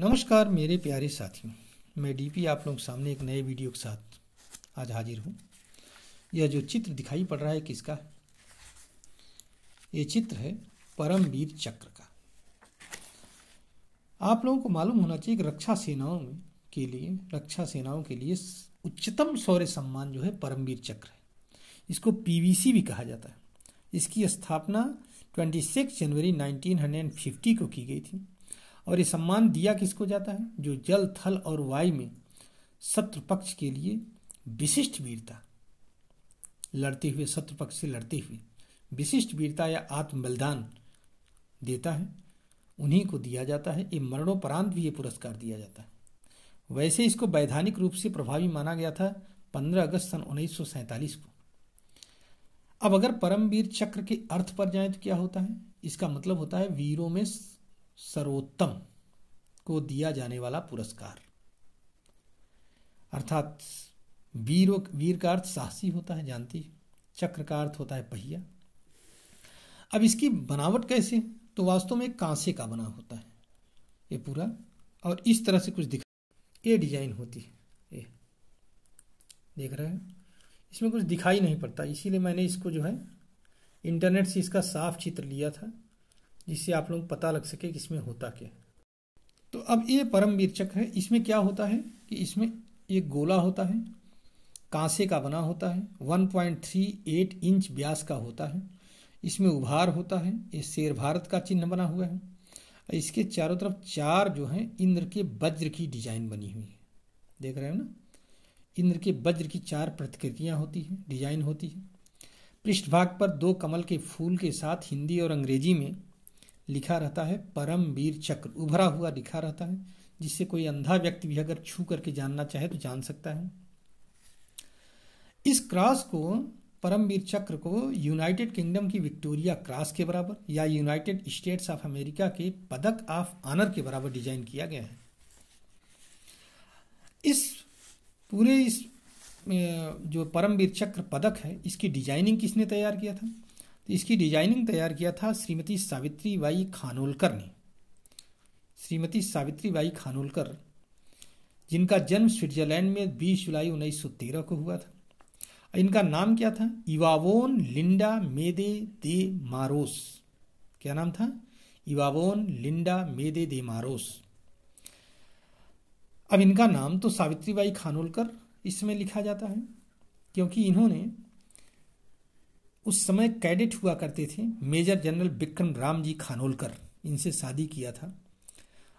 नमस्कार मेरे प्यारे साथियों मैं डीपी आप लोग सामने एक नए वीडियो के साथ आज हाजिर हूँ यह जो चित्र दिखाई पड़ रहा है किसका ये चित्र है परमवीर चक्र का आप लोगों को मालूम होना चाहिए कि रक्षा सेनाओं में के लिए रक्षा सेनाओं के लिए उच्चतम शौर्य सम्मान जो है परमवीर चक्र है इसको पीवीसी भी कहा जाता है इसकी स्थापना 26 जनवरी 1950 को की गई थी और ये सम्मान दिया किसको जाता है जो जल थल और वायु में शत्रु पक्ष के लिए विशिष्ट वीरता लड़ते हुए शत्रु पक्ष से लड़ते हुए विशिष्ट वीरता या आत्म बलिदान देता है उन्हीं को दिया जाता है ये मरणोपरांत भी ये पुरस्कार दिया जाता है वैसे इसको वैधानिक रूप से प्रभावी माना गया था 15 अगस्त सन उन्नीस को अब अगर परमवीर चक्र के अर्थ पर जाए तो क्या होता है इसका मतलब होता है वीरों में सर्वोत्तम को दिया जाने वाला पुरस्कार अर्थात वीर वीर का अर्थ साहसी होता है जानती चक्र का अर्थ होता है पहिया अब इसकी बनावट कैसे तो वास्तव में कांसे का बना होता है ये पूरा और इस तरह से कुछ दिखा ये डिजाइन होती है ये देख रहे हैं इसमें कुछ दिखाई नहीं पड़ता इसीलिए मैंने इसको जो है इंटरनेट से इसका साफ चित्र लिया था जिससे आप लोग पता लग सके कि इसमें होता क्या तो अब ये परमवीर चक्र है इसमें क्या होता है कि इसमें एक गोला होता है कांसे का बना होता है 1.38 इंच व्यास का होता है इसमें उभार होता है ये शेर भारत का चिन्ह बना हुआ है इसके चारों तरफ चार जो हैं इंद्र के वज्र की डिजाइन बनी हुई है देख रहे हो ना इंद्र के वज्र की चार प्रतिकृतियां होती हैं डिजाइन होती है पृष्ठभाग पर दो कमल के फूल के साथ हिंदी और अंग्रेजी में लिखा रहता है परम वीर चक्र उभरा हुआ लिखा रहता है जिससे कोई अंधा व्यक्ति भी अगर छू करके जानना चाहे तो जान सकता है इस क्रॉस को परमवीर चक्र को यूनाइटेड किंगडम की विक्टोरिया क्रॉस के बराबर या यूनाइटेड स्टेट्स ऑफ अमेरिका के पदक ऑफ ऑनर के बराबर डिजाइन किया गया है इस पूरे इस जो परमवीर चक्र पदक है इसकी डिजाइनिंग किसने तैयार किया था तो इसकी डिजाइनिंग तैयार किया था श्रीमती सावित्री बाई खानोलकर ने श्रीमती सावित्री बाई खानोलकर जिनका जन्म स्विट्जरलैंड में 20 जुलाई 1913 को हुआ था इनका नाम क्या था इवावोन लिंडा मेदे दे मारोस क्या नाम था इवावोन लिंडा मेदे दे मारोस अब इनका नाम तो सावित्रीबाई खानोलकर इसमें लिखा जाता है क्योंकि इन्होंने उस समय कैडेट हुआ करते थे मेजर जनरल विक्रम राम जी खानोलकर इनसे शादी किया था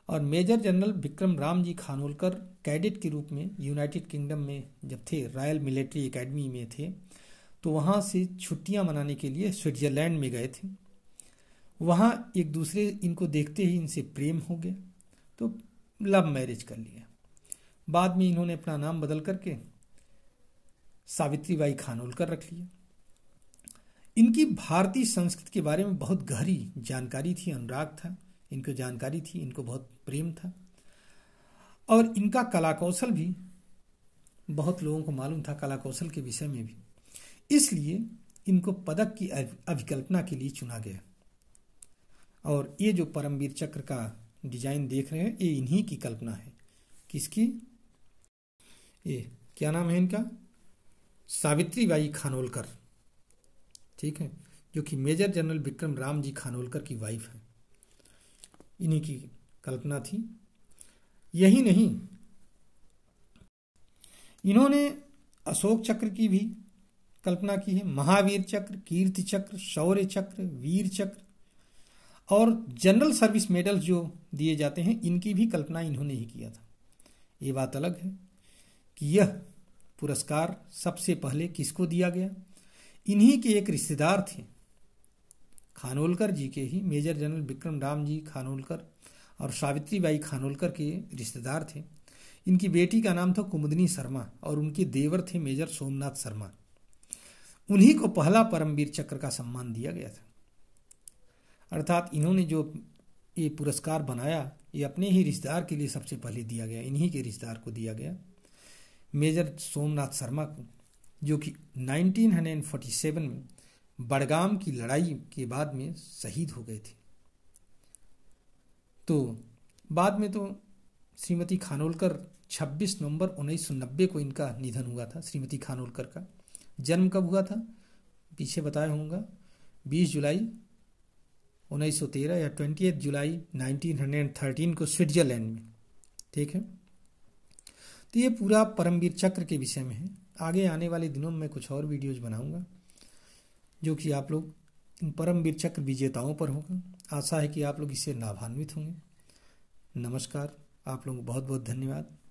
और major general Vikram Ram ji Khanolkar cadet के रूप में यूनाइटेड किंगडम में जब थे रॉयल मिलिट्री एकेडमी में थे तो वहाँ से छुट्टियाँ मनाने के लिए स्विट्ज़रलैंड में गए थे वहाँ एक दूसरे इनको देखते ही इनसे प्रेम हो गया तो लव मैरिज कर लिया बाद में इन्होंने अपना नाम बदल करके सावित्री बाई खानोलकर रख लिया इनकी भारतीय संस्कृति के बारे में बहुत गहरी जानकारी थी अनुराग था इनको जानकारी थी इनको बहुत प्रेम था और इनका कला कौशल भी बहुत लोगों को मालूम था कला कौशल के विषय में भी इसलिए इनको पदक की अभिकल्पना के लिए चुना गया और ये जो परमवीर चक्र का डिजाइन देख रहे हैं ये इन्हीं की कल्पना है किसकी ये क्या नाम है इनका सावित्री बाई खानोलकर ठीक है जो कि मेजर जनरल विक्रम राम जी खानोलकर की वाइफ है इन्हीं की कल्पना थी यही नहीं इन्होंने अशोक चक्र की भी कल्पना की है महावीर चक्र कीर्ति चक्र शौर्य चक्र वीर चक्र और जनरल सर्विस मेडल जो दिए जाते हैं इनकी भी कल्पना इन्होंने ही किया था ये बात अलग है कि यह पुरस्कार सबसे पहले किसको दिया गया इन्हीं के एक रिश्तेदार थे खानोलकर जी के ही मेजर जनरल विक्रम राम जी खानोलकर और सावित्री बाई खानोलकर के रिश्तेदार थे इनकी बेटी का नाम था कुमुदनी शर्मा और उनके देवर थे मेजर सोमनाथ शर्मा उन्हीं को पहला परमवीर चक्र का सम्मान दिया गया था अर्थात इन्होंने जो ये पुरस्कार बनाया ये अपने ही रिश्तेदार के लिए सबसे पहले दिया गया इन्हीं के रिश्तेदार को दिया गया मेजर सोमनाथ शर्मा को जो कि 1947 में बड़गाम की लड़ाई के बाद में शहीद हो गए थे तो बाद में तो श्रीमती खानोलकर 26 नवंबर 1990 को इनका निधन हुआ था श्रीमती खानोलकर का जन्म कब हुआ था पीछे बताया होगा 20 जुलाई 1913 या ट्वेंटी जुलाई 1913 को स्विट्जरलैंड में ठीक है तो ये पूरा परमवीर चक्र के विषय में है आगे आने वाले दिनों में कुछ और वीडियोज़ बनाऊँगा जो कि आप लोग इन परमवीर चक्र विजेताओं पर होगा आशा है कि आप लोग इससे लाभान्वित होंगे नमस्कार आप लोगों को बहुत बहुत धन्यवाद